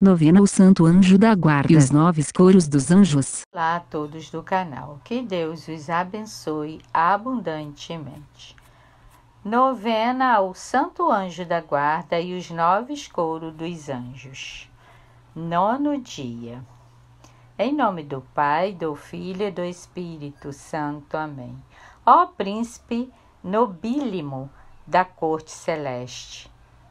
Novena O Santo Anjo da Guarda e os Nove Coros dos Anjos. Olá a todos do canal, que Deus os abençoe abundantemente. Novena ao Santo Anjo da Guarda e os Nove Coros dos Anjos. Nono dia. Em nome do Pai, do Filho e do Espírito Santo. Amém. Ó Príncipe nobílimo da Corte Celeste,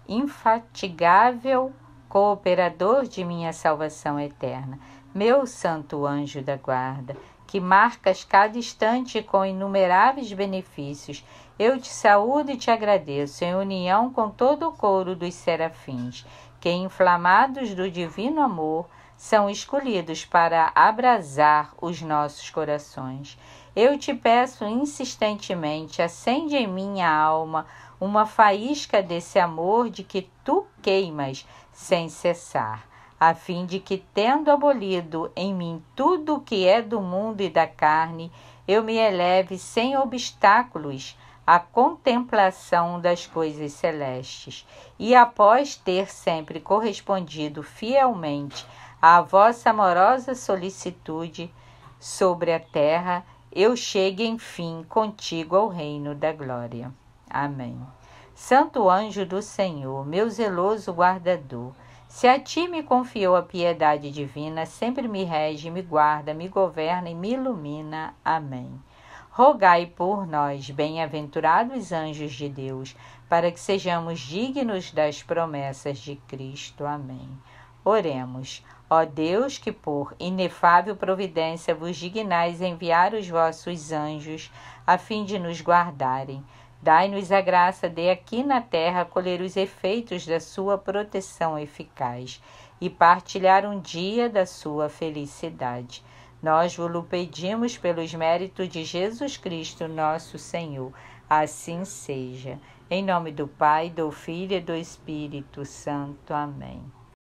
infatigável cooperador de minha salvação eterna, meu santo anjo da guarda, que marcas cada instante com inumeráveis benefícios, eu te saúdo e te agradeço em união com todo o coro dos serafins, que, inflamados do divino amor, são escolhidos para abrasar os nossos corações. Eu te peço insistentemente, acende em minha alma uma faísca desse amor de que tu queimas, sem cessar, a fim de que, tendo abolido em mim tudo o que é do mundo e da carne, eu me eleve sem obstáculos à contemplação das coisas celestes, e após ter sempre correspondido fielmente à vossa amorosa solicitude sobre a terra, eu chegue enfim contigo ao reino da glória. Amém. Santo anjo do Senhor, meu zeloso guardador, se a ti me confiou a piedade divina, sempre me rege, me guarda, me governa e me ilumina. Amém. Rogai por nós, bem-aventurados anjos de Deus, para que sejamos dignos das promessas de Cristo. Amém. Oremos. Ó Deus, que por inefável providência vos dignais enviar os vossos anjos, a fim de nos guardarem. Dai-nos a graça de aqui na terra colher os efeitos da sua proteção eficaz e partilhar um dia da sua felicidade. Nós vos pedimos pelos méritos de Jesus Cristo, nosso Senhor. Assim seja. Em nome do Pai, do Filho e do Espírito Santo. Amém.